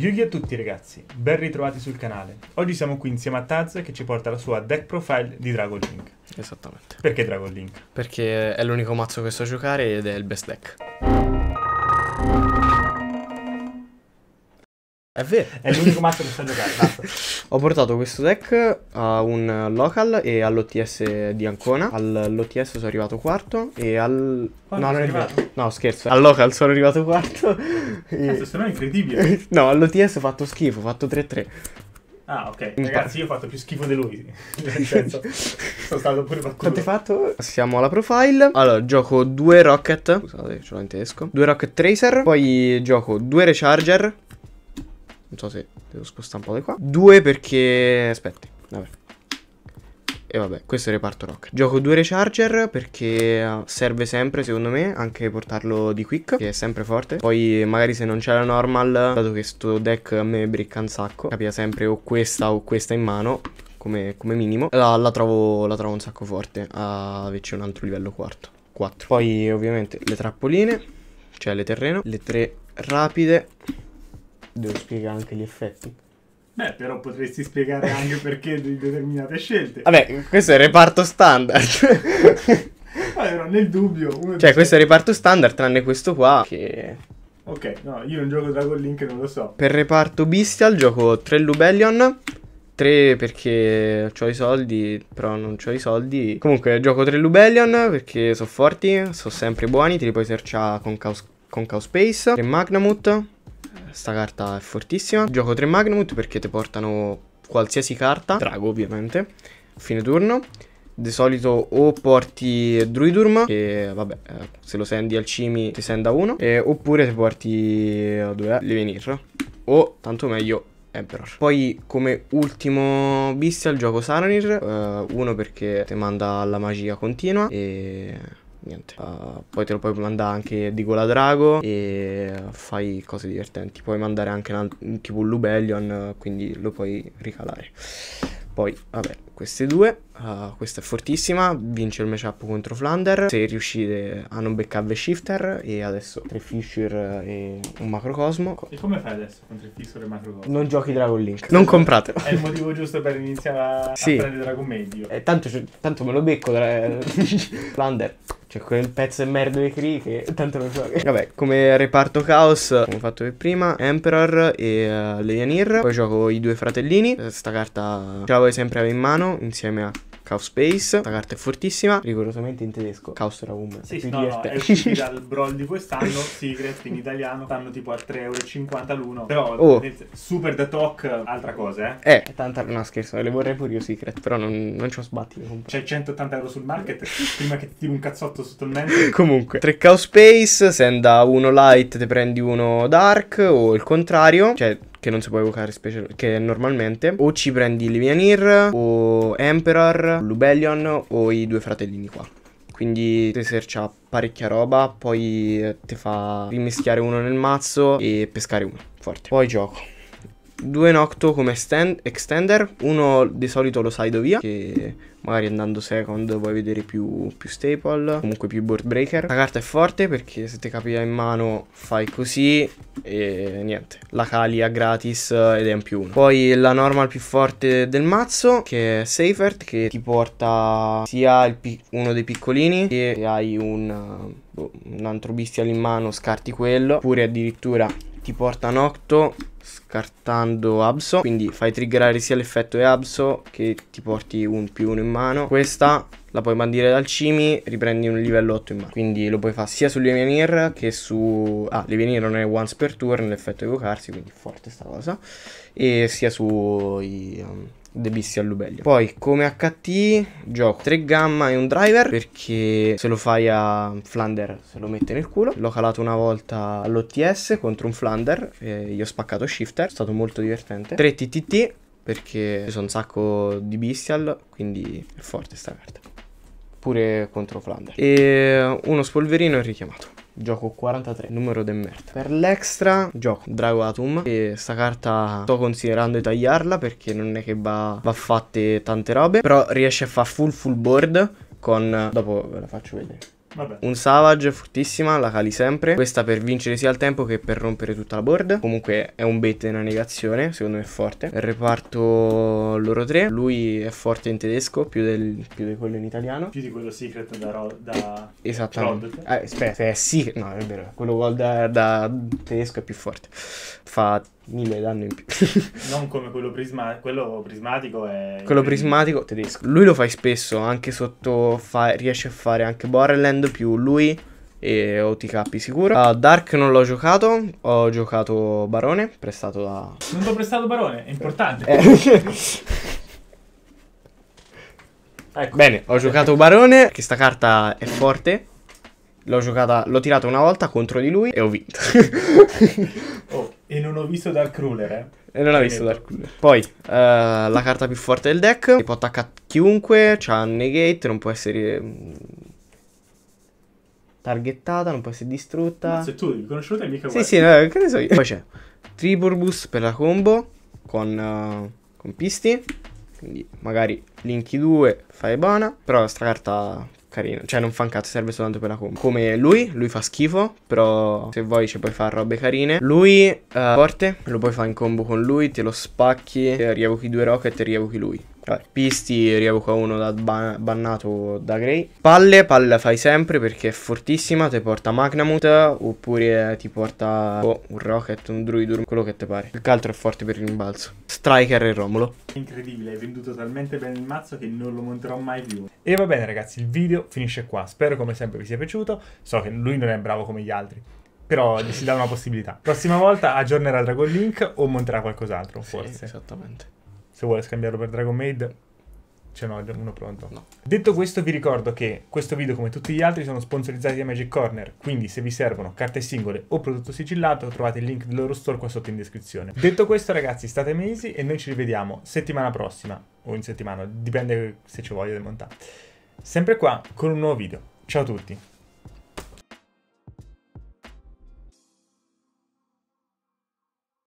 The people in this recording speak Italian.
Yugi a tutti ragazzi, ben ritrovati sul canale. Oggi siamo qui insieme a Taz che ci porta la sua deck profile di Dragon Link. Esattamente. Perché Dragon Link? Perché è l'unico mazzo che so giocare ed è il best deck. È vero. È l'unico mazzo che sta giocare. Basta. Ho portato questo deck a un local e all'OTS di Ancona. All'OTS sono arrivato quarto e al... Oh, no, non è arrivato. No, scherzo. Al local sono arrivato quarto. Cazzo, eh, e... se no è incredibile. no, all'OTS ho fatto schifo, ho fatto 3-3. Ah, ok. Ragazzi, io ho fatto più schifo di lui. Nel senso, sono stato pure fatto. Quanto hai fatto? Passiamo alla profile. Allora, gioco due Rocket. Scusate, ce l'ho in tedesco. Due Rocket Tracer. Poi gioco due Recharger. Non so se devo spostare un po' di qua. Due perché... Aspetti, vabbè. E vabbè, questo è il reparto rock. Gioco due recharger perché eh, serve sempre, secondo me, anche portarlo di quick, che è sempre forte. Poi magari se non c'è la normal, dato che sto deck a me bricca un sacco, capita sempre o questa o questa in mano, come, come minimo. La, la, trovo, la trovo un sacco forte, averci ah, un altro livello quarto. 4. Poi ovviamente le trappoline, cioè le terreno, le tre rapide Devo spiegare anche gli effetti. Beh, però potresti spiegare anche perché di determinate scelte. Vabbè, questo è il reparto standard. Ero nel dubbio... Cioè, dice... questo è il reparto standard, tranne questo qua, che... Ok, no, io non gioco Dragon Link, non lo so. Per reparto Bestial gioco 3 Lubellion, 3 perché ho i soldi, però non ho i soldi. Comunque gioco 3 Lubellion perché sono forti, sono sempre buoni, Ti li puoi searchare con Chaos, con Chaos Space. 3 Magnamut, Sta carta è fortissima. Gioco 3 Magnumut perché ti portano qualsiasi carta. Drago ovviamente. Fine turno. Di solito o porti Druidurm, che vabbè, eh, se lo sendi al cimi ti senda uno, e, oppure ti porti, eh, dov'è? Eh, Levenir, o tanto meglio Emperor. Poi come ultimo bestia il gioco Saranir, eh, uno perché ti manda la magia continua e niente uh, Poi te lo puoi mandare anche di gola drago e fai cose divertenti Puoi mandare anche una, tipo un Lubellion quindi lo puoi ricalare poi, vabbè, queste due. Uh, questa è fortissima. Vince il matchup contro Flander. Se riuscite a non beccare Shifter. E adesso tre Fisher e un Macrocosmo. E come fai adesso con tre Fisher e Macrocosmo? Non giochi Dragon Link. Non compratelo. È il motivo giusto per iniziare a, sì. a prendere Dragon Medio. Eh, tanto, tanto me lo becco. Flander. Cioè quel pezzo di merda di Cree che tanto lo so che... Vabbè, come reparto Chaos, come ho fatto per prima, Emperor e uh, eh, Leonir. Poi gioco i due fratellini. questa carta ce l'avevo sempre in mano insieme a Chaos Space. La carta è fortissima. Rigorosamente in tedesco. Chaos Raum. Sì, no, no, è uscita dal brawl di quest'anno. Secret in italiano. Stanno tipo a 3,50€ l'uno. Però oh. Super The Talk, altra cosa, eh. Eh, è tanta... No, scherzo, le vorrei pure io Secret, però non, non ci ho sbatti. C'è 180 euro sul market prima che ti tiri un cazzotto sotto il mento. Comunque, 3 Chaos Space, se anda uno light te prendi uno dark o il contrario. Cioè, che non si può evocare special, che normalmente o ci prendi Livianir o Emperor, Lubellion o i due fratellini qua. Quindi ti esercia parecchia roba, poi ti fa rimischiare uno nel mazzo e pescare uno, forte. Poi gioco due Nocto come stand, extender, uno di solito lo side via, che magari andando second vuoi vedere più, più, staple, comunque più board breaker. La carta è forte perché se ti capita in mano fai così e niente, la cali a gratis ed è un più uno. Poi la normal più forte del mazzo che è Seifert che ti porta sia uno dei piccolini che hai un, boh, un altro bestial in mano scarti quello, oppure addirittura ti porta Nocto scartando Abso quindi fai triggerare sia l'effetto e Abso che ti porti un più uno in mano questa la puoi bandire dal Cimi riprendi un livello 8 in mano quindi lo puoi fare sia su sull'Evenir che su ah l'Evenir non è once per turn l'effetto evocarsi quindi forte sta cosa e sia sui um, Debissi all'Ubelio Poi come HT gioco 3 gamma e un driver Perché se lo fai a Flander se lo mette nel culo L'ho calato una volta all'OTS contro un Flander e gli ho spaccato shifter, è stato molto divertente. 3 TTT perché ci sono un sacco di bestial, quindi è forte sta carta. Pure contro Flander. E uno spolverino e richiamato. Gioco 43, numero de merda. Per l'extra gioco Drago Dragoatum. E sta carta sto considerando di tagliarla perché non è che va, va fatte tante robe. Però riesce a fare full full board con... Dopo ve la faccio vedere. Vabbè. Un Savage fortissima, la cali sempre. Questa per vincere sia il tempo che per rompere tutta la board. Comunque è un bet nella negazione, secondo me è forte. Il reparto loro tre. Lui è forte in tedesco, più, del, più di quello in italiano. Più di quello secret da... Ro- da... Esattamente. Eh, aspetta, è sì. No, è vero. Quello da, da tedesco è più forte. Fa 1000 danni in più. non come quello, prisma- quello prismatico. È quello prismatico tedesco. Lui lo fai spesso, anche sotto. Fa- riesce a fare anche Borreland più lui e OTK sicuro. Uh, Dark non l'ho giocato, ho giocato Barone, prestato da... Non l'ho prestato Barone, è importante. Eh. ecco. Bene, ho giocato Barone, che sta carta è forte. L'ho giocata, l'ho tirata una volta contro di lui e ho vinto. E non ho visto Dark Ruler, eh. E non ho cioè, visto Dark Ruler. Poi, uh, la carta più forte del deck. Può attaccare chiunque. C'ha negate, non può essere... Mm, targettata, non può essere distrutta. Ma se tu l'hai conosciuta è mica Sì, sì, no, che ne so io. Poi c'è Triburbus per la combo con, uh, con Pisti. Quindi magari linki 2, fai buona. Però sta carta carino. Cioè, non fa un cazzo, serve soltanto per la combo. Come lui, lui fa schifo. Però, se vuoi, ci puoi fare robe carine. Lui, uh, forte, lo puoi fare in combo con lui. Te lo spacchi, rievochi due rocket e rievochi lui pisti, rievoca uno da ban bannato da Grey. Palle, palle fai sempre perché è fortissima, ti porta Magnamut oppure ti porta oh, un Rocket, un Druidur, quello che ti pare. Più che altro è forte per il rimbalzo. Striker e Romolo. Incredibile, hai venduto talmente bene il mazzo che non lo monterò mai più. E va bene ragazzi, il video finisce qua. Spero come sempre vi sia piaciuto. So che lui non è bravo come gli altri però gli si dà una possibilità. Prossima volta aggiornerà Dragon Link o monterà qualcos'altro, sì, forse. Esattamente se vuole scambiarlo per Dragon Maid ce n'ho uno pronto. No. Detto questo vi ricordo che questo video come tutti gli altri sono sponsorizzati da Magic Corner, quindi se vi servono carte singole o prodotto sigillato trovate il link del loro store qua sotto in descrizione. Detto questo ragazzi state mesi e noi ci rivediamo settimana prossima o in settimana, dipende se ci voglio del montaggio. Sempre qua con un nuovo video. Ciao a tutti!